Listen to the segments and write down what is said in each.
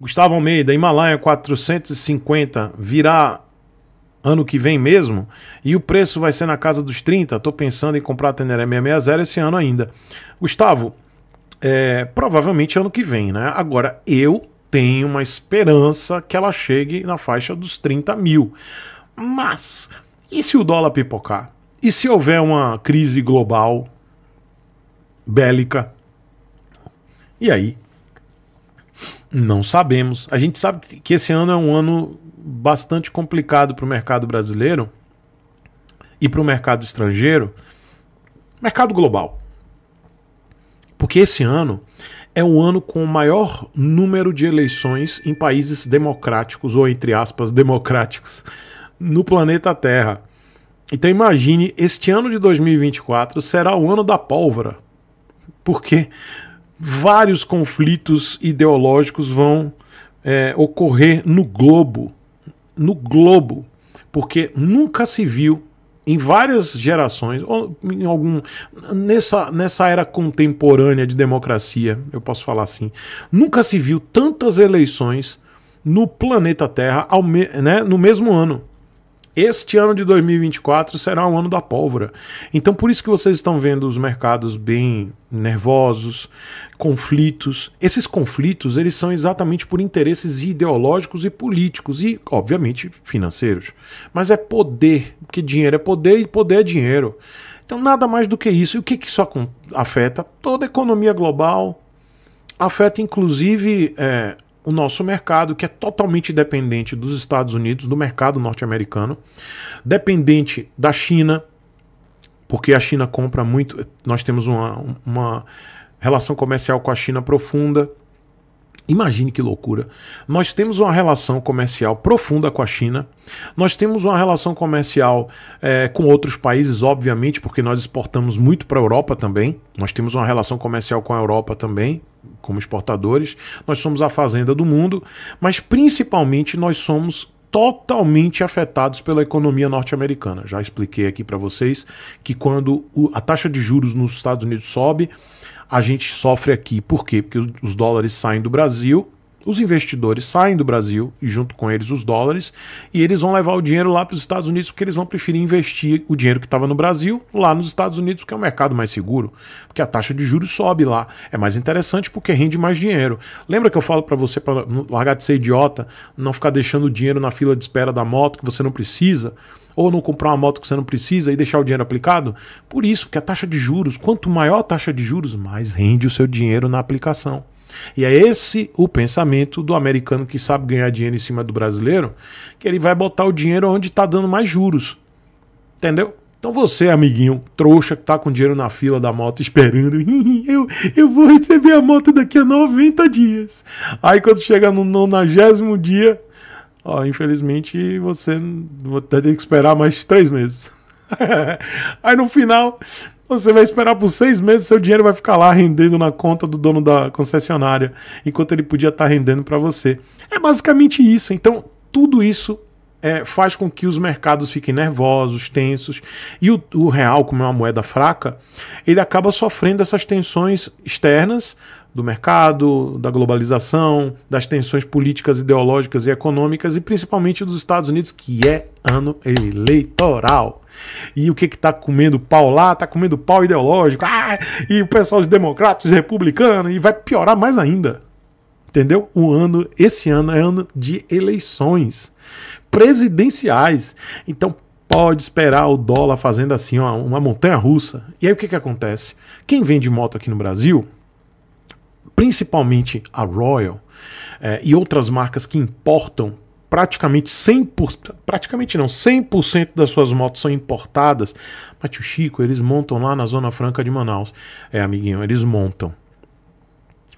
Gustavo Almeida, Himalaia 450 virá ano que vem mesmo e o preço vai ser na casa dos 30. Estou pensando em comprar a Teneré 660 esse ano ainda. Gustavo, é, provavelmente ano que vem, né? Agora, eu tenho uma esperança que ela chegue na faixa dos 30 mil. Mas, e se o dólar pipocar? E se houver uma crise global bélica? E aí? Não sabemos. A gente sabe que esse ano é um ano bastante complicado para o mercado brasileiro e para o mercado estrangeiro, mercado global. Porque esse ano é um ano com o maior número de eleições em países democráticos, ou entre aspas, democráticos, no planeta Terra. Então imagine, este ano de 2024 será o ano da pólvora. Porque vários conflitos ideológicos vão é, ocorrer no globo, no globo, porque nunca se viu em várias gerações, ou em algum nessa, nessa era contemporânea de democracia, eu posso falar assim, nunca se viu tantas eleições no planeta Terra ao me, né, no mesmo ano. Este ano de 2024 será o ano da pólvora. Então, por isso que vocês estão vendo os mercados bem nervosos, conflitos. Esses conflitos, eles são exatamente por interesses ideológicos e políticos e, obviamente, financeiros. Mas é poder, porque dinheiro é poder e poder é dinheiro. Então, nada mais do que isso. E o que, que isso afeta? Toda a economia global, afeta inclusive é, o nosso mercado, que é totalmente dependente dos Estados Unidos, do mercado norte-americano, dependente da China, porque a China compra muito, nós temos uma, uma relação comercial com a China profunda, Imagine que loucura. Nós temos uma relação comercial profunda com a China, nós temos uma relação comercial é, com outros países, obviamente, porque nós exportamos muito para a Europa também, nós temos uma relação comercial com a Europa também, como exportadores, nós somos a fazenda do mundo, mas principalmente nós somos totalmente afetados pela economia norte-americana. Já expliquei aqui para vocês que quando a taxa de juros nos Estados Unidos sobe, a gente sofre aqui. Por quê? Porque os dólares saem do Brasil, os investidores saem do Brasil e junto com eles os dólares e eles vão levar o dinheiro lá para os Estados Unidos porque eles vão preferir investir o dinheiro que estava no Brasil lá nos Estados Unidos, que é um mercado mais seguro, porque a taxa de juros sobe lá, é mais interessante porque rende mais dinheiro. Lembra que eu falo para você para largar de ser idiota, não ficar deixando o dinheiro na fila de espera da moto que você não precisa? ou não comprar uma moto que você não precisa e deixar o dinheiro aplicado? Por isso que a taxa de juros, quanto maior a taxa de juros, mais rende o seu dinheiro na aplicação. E é esse o pensamento do americano que sabe ganhar dinheiro em cima do brasileiro, que ele vai botar o dinheiro onde está dando mais juros. Entendeu? Então você, amiguinho, trouxa que tá com dinheiro na fila da moto esperando, eu, eu vou receber a moto daqui a 90 dias. Aí quando chega no 90 dia, ó, infelizmente você vai ter que esperar mais três meses. Aí no final, você vai esperar por seis meses, seu dinheiro vai ficar lá rendendo na conta do dono da concessionária, enquanto ele podia estar tá rendendo para você. É basicamente isso. Então, tudo isso é, faz com que os mercados fiquem nervosos, tensos, e o, o real, como é uma moeda fraca, ele acaba sofrendo essas tensões externas do mercado, da globalização, das tensões políticas, ideológicas e econômicas e principalmente dos Estados Unidos, que é ano eleitoral. E o que que tá comendo pau lá? Está comendo pau ideológico. Ah, e o pessoal de democratas, republicanos e vai piorar mais ainda. Entendeu? O ano, esse ano é ano de eleições presidenciais. Então, pode esperar o dólar fazendo assim, ó, uma montanha russa. E aí o que que acontece? Quem vende moto aqui no Brasil principalmente a Royal é, e outras marcas que importam praticamente 100%, praticamente não, 100% das suas motos são importadas. Mas tio Chico, eles montam lá na Zona Franca de Manaus. É, amiguinho, eles montam.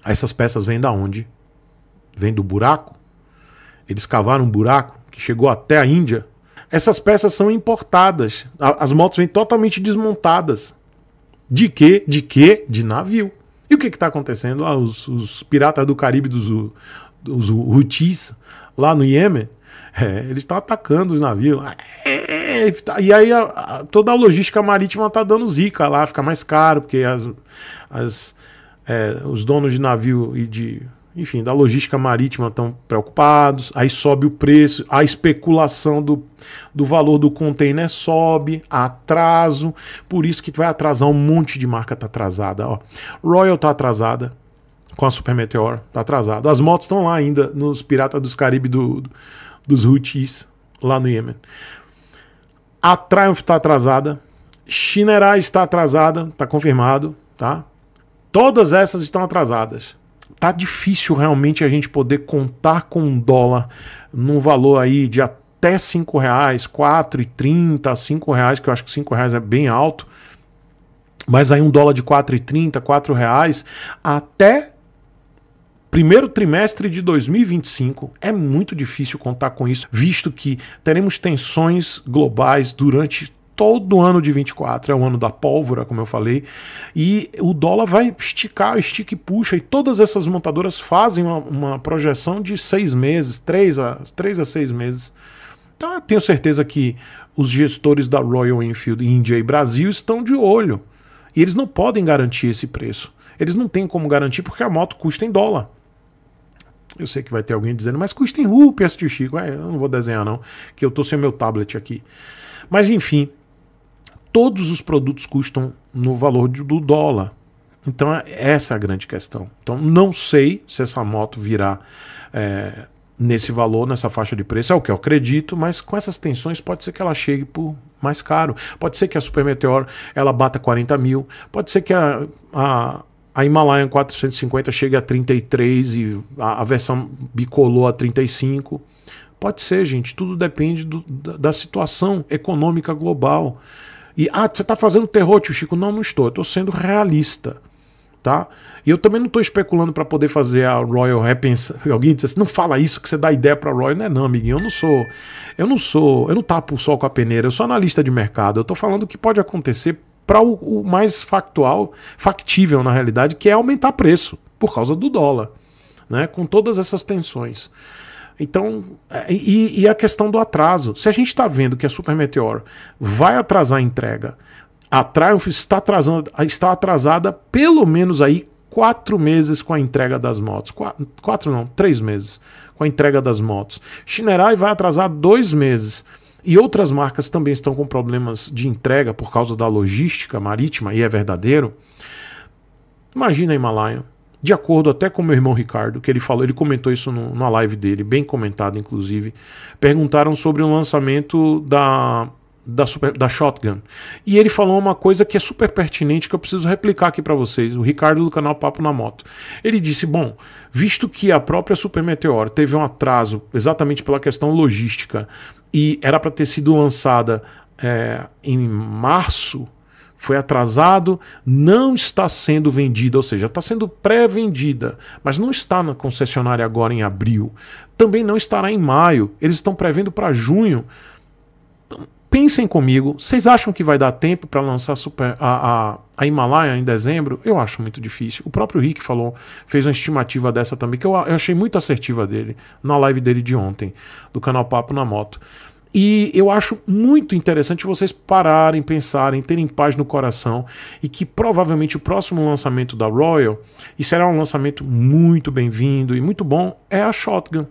Essas peças vêm da onde? Vêm do buraco? Eles cavaram um buraco que chegou até a Índia? Essas peças são importadas. As motos vêm totalmente desmontadas. De quê? De quê? De navio. E o que está acontecendo? Ah, os, os, piratas do Caribe dos, dos Houthis, lá no Iêmen, é, eles estão atacando os navios. É, é, tá, e aí a, a, toda a logística marítima está dando zica lá, fica mais caro, porque as, as é, os donos de navio e de enfim, da logística marítima estão preocupados, aí sobe o preço, a especulação do, do valor do container sobe, atraso, por isso que vai atrasar um monte de marca tá atrasada, ó. Royal tá atrasada com a Super Meteor, tá atrasado. As motos estão lá ainda nos Piratas dos Caribe do, do, dos Houthis lá no Iêmen. A Triumph tá atrasada, Shinerai está atrasada, tá confirmado, tá? Todas essas estão atrasadas tá difícil realmente a gente poder contar com um dólar num valor aí de até cinco reais, quatro e trinta, cinco reais, que eu acho que cinco reais é bem alto. Mas aí um dólar de quatro e trinta, quatro reais, até primeiro trimestre de 2025. É muito difícil contar com isso, visto que teremos tensões globais durante todo ano de 24 é o ano da pólvora, como eu falei, e o dólar vai esticar, estica e puxa, e todas essas montadoras fazem uma, uma projeção de seis meses, três a, três a seis meses. Então, eu tenho certeza que os gestores da Royal Enfield India e Brasil estão de olho. E eles não podem garantir esse preço. Eles não têm como garantir porque a moto custa em dólar. Eu sei que vai ter alguém dizendo, mas custa em rupee, tio Chico. É, eu não vou desenhar não, que eu tô sem meu tablet aqui. Mas enfim, todos os produtos custam no valor do dólar. Então, é, essa é a grande questão. Então, não sei se essa moto virá é, nesse valor, nessa faixa de preço, é o que eu acredito, mas com essas tensões pode ser que ela chegue por mais caro. Pode ser que a Super Meteor ela bata 40 mil, pode ser que a, a, a Himalayan 450 chegue a 33 e a, a versão bicolor a 35. Pode ser, gente, tudo depende do, da, da situação econômica global. E, ah, você está fazendo terror, tio Chico? Não, não estou. estou sendo realista. Tá? E eu também não estou especulando para poder fazer a Royal repensa. Alguém disse assim, não fala isso que você dá ideia para Royal, não é não, amiguinho. Eu não sou, eu não sou, eu não tapo o sol com a peneira. Eu sou analista de mercado. Eu estou falando o que pode acontecer para o, o, mais factual, factível na realidade, que é aumentar preço por causa do dólar, né? Com todas essas tensões. Então, é, e, e a questão do atraso. Se a gente está vendo que a Super Meteor vai atrasar a entrega, a Triumph está, atrasando, está atrasada pelo menos aí quatro meses com a entrega das motos. Quatro, quatro não, três meses com a entrega das motos. Shinerai vai atrasar dois meses. E outras marcas também estão com problemas de entrega por causa da logística marítima, e é verdadeiro. Imagina a Himalaia de acordo até com meu irmão Ricardo, que ele falou, ele comentou isso no, na live dele, bem comentado inclusive, perguntaram sobre o lançamento da da, super, da Shotgun. E ele falou uma coisa que é super pertinente que eu preciso replicar aqui para vocês, o Ricardo do canal Papo na Moto. Ele disse: "Bom, visto que a própria Super Meteor teve um atraso exatamente pela questão logística e era para ter sido lançada é, em março foi atrasado, não está sendo vendida, ou seja, está sendo pré-vendida, mas não está na concessionária agora em abril. Também não estará em maio, eles estão prevendo para junho. Então, pensem comigo, vocês acham que vai dar tempo para lançar super, a, a, a, Himalaia em dezembro? Eu acho muito difícil. O próprio Rick falou, fez uma estimativa dessa também, que eu, eu achei muito assertiva dele, na live dele de ontem, do canal Papo na Moto. E eu acho muito interessante vocês pararem, pensarem, terem paz no coração e que provavelmente o próximo lançamento da Royal, e será um lançamento muito bem-vindo e muito bom, é a Shotgun.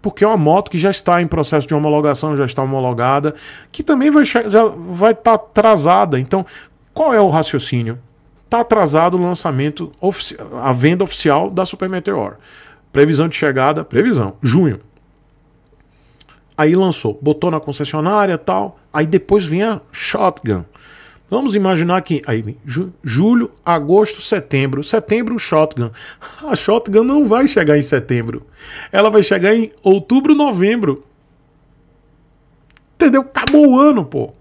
Porque é uma moto que já está em processo de homologação, já está homologada, que também vai, já vai estar tá atrasada. Então, qual é o raciocínio? Está atrasado o lançamento, a venda oficial da Super Meteor. Previsão de chegada, previsão, junho. Aí lançou, botou na concessionária tal. Aí depois vinha Shotgun. Vamos imaginar que aí julho, agosto, setembro, setembro Shotgun. A Shotgun não vai chegar em setembro. Ela vai chegar em outubro, novembro. Entendeu? Acabou o ano, pô.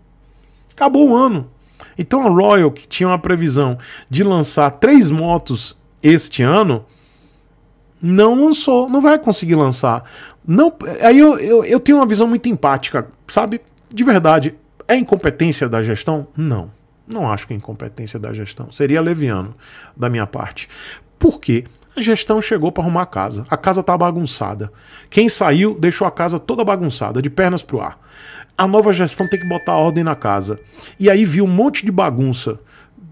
Acabou o ano. Então a Royal, que tinha uma previsão de lançar três motos este ano, não lançou, não vai conseguir lançar. Não, aí eu, eu, eu tenho uma visão muito empática, sabe? De verdade, é incompetência da gestão? Não. Não acho que é incompetência da gestão. Seria leviano da minha parte. Por quê? A gestão chegou para arrumar a casa. A casa está bagunçada. Quem saiu deixou a casa toda bagunçada, de pernas pro ar. A nova gestão tem que botar ordem na casa. E aí viu um monte de bagunça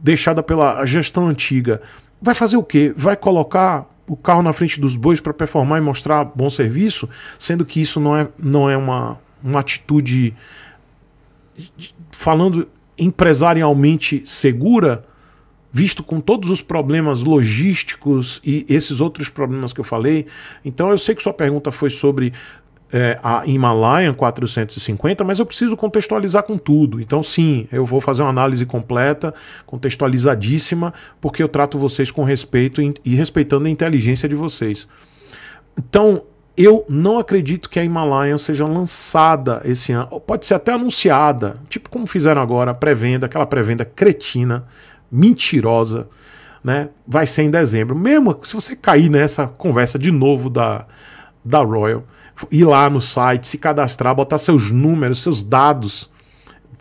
deixada pela gestão antiga. Vai fazer o quê? Vai colocar o carro na frente dos bois para performar e mostrar bom serviço, sendo que isso não é, não é uma, uma atitude, falando empresarialmente segura, visto com todos os problemas logísticos e esses outros problemas que eu falei. Então eu sei que sua pergunta foi sobre é, a Himalayan 450, mas eu preciso contextualizar com tudo. Então, sim, eu vou fazer uma análise completa, contextualizadíssima, porque eu trato vocês com respeito e respeitando a inteligência de vocês. Então, eu não acredito que a Himalayan seja lançada esse ano. Pode ser até anunciada, tipo como fizeram agora, pré-venda, aquela pré-venda cretina, mentirosa, né? Vai ser em dezembro. Mesmo se você cair nessa conversa de novo da, da Royal ir lá no site, se cadastrar, botar seus números, seus dados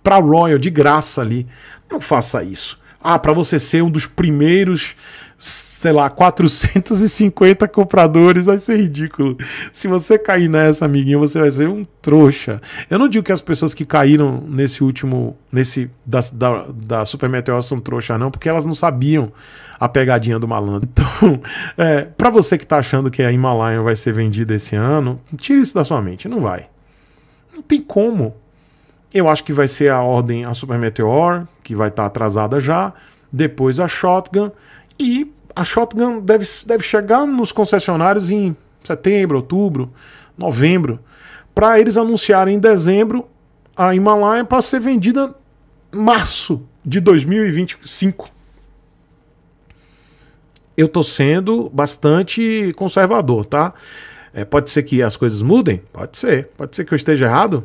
para Royal de graça ali. Não faça isso. Ah, para você ser um dos primeiros sei lá, 450 compradores, vai ser ridículo. Se você cair nessa, amiguinho, você vai ser um trouxa. Eu não digo que as pessoas que caíram nesse último, nesse da, da, da Super Meteor são trouxas, não, porque elas não sabiam a pegadinha do malandro. Então, é, para você que tá achando que a Himalaia vai ser vendida esse ano, tira isso da sua mente, não vai. Não tem como. Eu acho que vai ser a ordem a Super Meteor, que vai estar tá atrasada já, depois a Shotgun, e a Shotgun deve, deve chegar nos concessionários em setembro, outubro, novembro, para eles anunciarem em dezembro a Himalaia para ser vendida março de 2025. Eu tô sendo bastante conservador, tá? É, pode ser que as coisas mudem? Pode ser. Pode ser que eu esteja errado?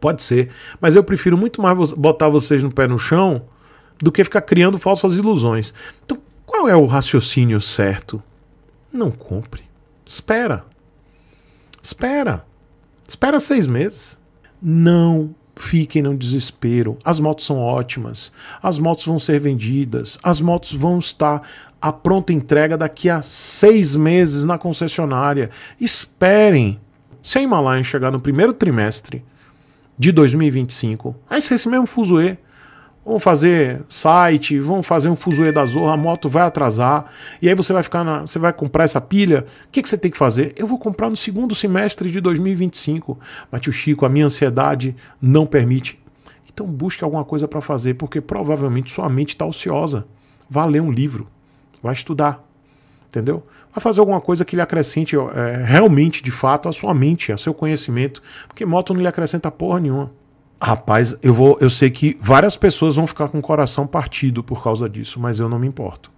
Pode ser. Mas eu prefiro muito mais botar vocês no pé no chão do que ficar criando falsas ilusões. Então, qual é o raciocínio certo? Não compre. Espera. Espera. Espera seis meses. Não fiquem no desespero. As motos são ótimas. As motos vão ser vendidas. As motos vão estar à pronta entrega daqui a seis meses na concessionária. Esperem. Se a Himalaia chegar no primeiro trimestre de 2025, aí ser esse mesmo fuzuê vão fazer site, vão fazer um fuzuê da zorra, a moto vai atrasar, e aí você vai ficar na, você vai comprar essa pilha. O que, que você tem que fazer? Eu vou comprar no segundo semestre de 2025. Mas tio Chico, a minha ansiedade não permite. Então busque alguma coisa para fazer, porque provavelmente sua mente está ociosa. Vá ler um livro, vá estudar, entendeu? Vai fazer alguma coisa que lhe acrescente é, realmente, de fato, a sua mente, a seu conhecimento, porque moto não lhe acrescenta porra nenhuma. Rapaz, eu vou, eu sei que várias pessoas vão ficar com o coração partido por causa disso, mas eu não me importo.